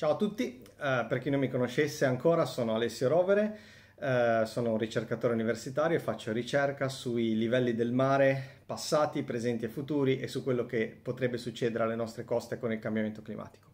Ciao a tutti, uh, per chi non mi conoscesse ancora sono Alessio Rovere, uh, sono un ricercatore universitario e faccio ricerca sui livelli del mare passati, presenti e futuri e su quello che potrebbe succedere alle nostre coste con il cambiamento climatico.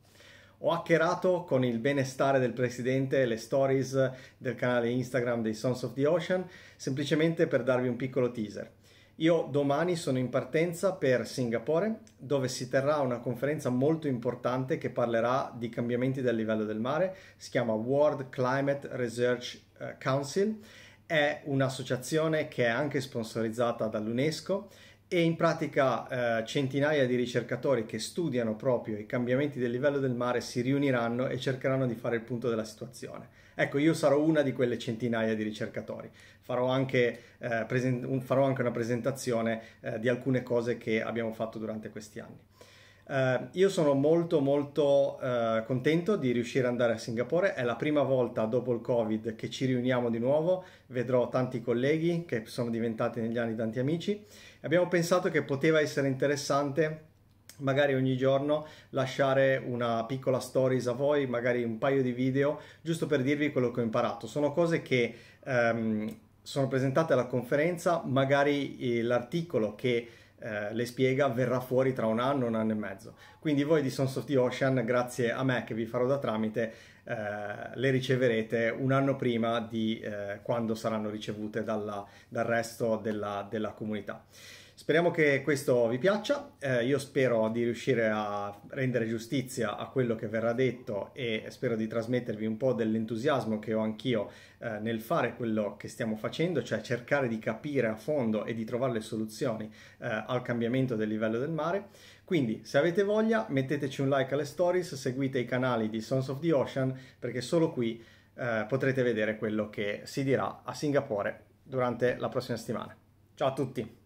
Ho hackerato con il benestare del presidente le stories del canale Instagram dei Sons of the Ocean semplicemente per darvi un piccolo teaser. Io domani sono in partenza per Singapore, dove si terrà una conferenza molto importante che parlerà di cambiamenti del livello del mare, si chiama World Climate Research eh, Council, è un'associazione che è anche sponsorizzata dall'UNESCO e in pratica eh, centinaia di ricercatori che studiano proprio i cambiamenti del livello del mare si riuniranno e cercheranno di fare il punto della situazione. Ecco, io sarò una di quelle centinaia di ricercatori, farò anche, eh, presen- un, farò anche una presentazione eh, di alcune cose che abbiamo fatto durante questi anni. Uh, io sono molto molto uh, contento di riuscire ad andare a Singapore, è la prima volta dopo il Covid che ci riuniamo di nuovo, vedrò tanti colleghi che sono diventati negli anni tanti amici. Abbiamo pensato che poteva essere interessante magari ogni giorno lasciare una piccola stories a voi, magari un paio di video, giusto per dirvi quello che ho imparato. Sono cose che um, sono presentate alla conferenza, magari eh, l'articolo che eh, le spiega verrà fuori tra un anno, un anno e mezzo. Quindi voi di Sons of the Ocean, grazie a me che vi farò da tramite, eh, le riceverete un anno prima di eh, quando saranno ricevute dalla, dal resto della, della comunità. Speriamo che questo vi piaccia, eh, io spero di riuscire a rendere giustizia a quello che verrà detto e spero di trasmettervi un po' dell'entusiasmo che ho anch'io eh, nel fare quello che stiamo facendo, cioè cercare di capire a fondo e di trovare le soluzioni eh, al cambiamento del livello del mare. Quindi se avete voglia metteteci un like alle stories, seguite i canali di Sons of the Ocean perché solo qui eh, potrete vedere quello che si dirà a Singapore durante la prossima settimana. Ciao a tutti!